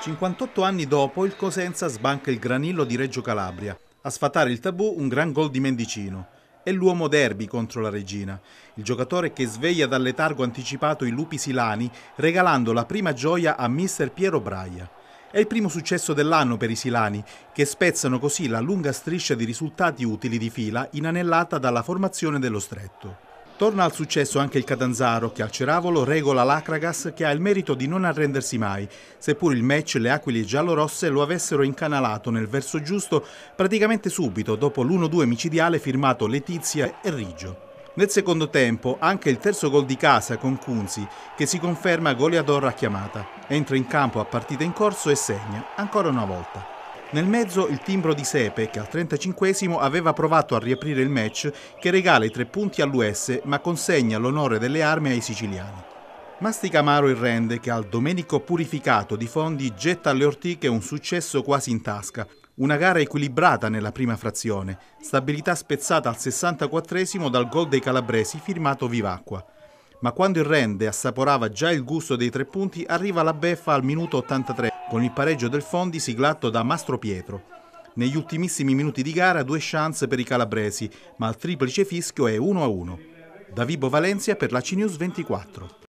58 anni dopo il Cosenza sbanca il granillo di Reggio Calabria. A sfatare il tabù un gran gol di Mendicino. È l'uomo derby contro la regina, il giocatore che sveglia dal letargo anticipato i lupi silani regalando la prima gioia a mister Piero Braia. È il primo successo dell'anno per i silani, che spezzano così la lunga striscia di risultati utili di fila inanellata dalla formazione dello stretto. Torna al successo anche il Catanzaro che al Ceravolo regola l'Acragas che ha il merito di non arrendersi mai, seppur il match le aquile giallorosse lo avessero incanalato nel verso giusto praticamente subito dopo l'1-2 micidiale firmato Letizia e Riggio. Nel secondo tempo anche il terzo gol di casa con Cunzi che si conferma goleador a chiamata. Entra in campo a partita in corso e segna ancora una volta. Nel mezzo il timbro di Sepe che al 35 aveva provato a riaprire il match che regala i tre punti all'US ma consegna l'onore delle armi ai siciliani. Mastica amaro il rende che al domenico purificato di fondi getta alle ortiche un successo quasi in tasca, una gara equilibrata nella prima frazione, stabilità spezzata al 64 dal gol dei calabresi firmato Vivacqua ma quando il Rende assaporava già il gusto dei tre punti arriva la beffa al minuto 83 con il pareggio del Fondi siglato da Mastro Pietro. Negli ultimissimi minuti di gara due chance per i calabresi, ma il triplice fischio è 1-1. Da Vibo Valencia per la CNews 24.